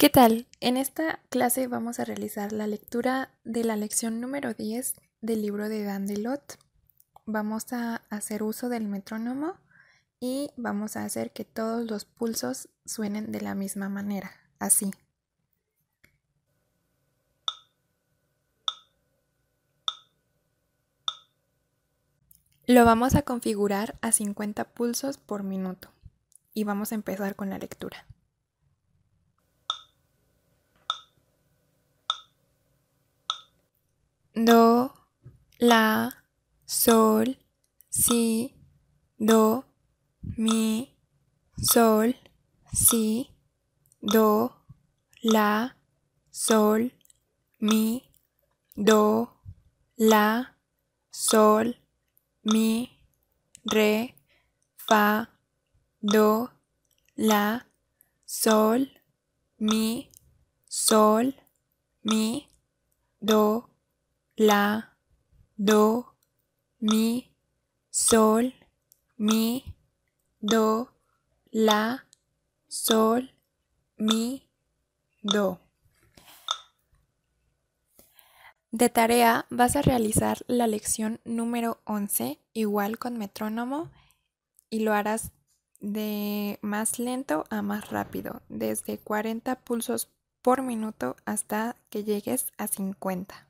¿Qué tal? En esta clase vamos a realizar la lectura de la lección número 10 del libro de Dandelot. Vamos a hacer uso del metrónomo y vamos a hacer que todos los pulsos suenen de la misma manera, así. Lo vamos a configurar a 50 pulsos por minuto y vamos a empezar con la lectura. la, sol, si, do, mi, sol, si, do, la, sol, mi, do, la, sol, mi, re, fa, do, la, sol, mi, sol, mi, do, la, do, mi, sol, mi, do, la, sol, mi, do. De tarea vas a realizar la lección número 11, igual con metrónomo, y lo harás de más lento a más rápido, desde 40 pulsos por minuto hasta que llegues a 50.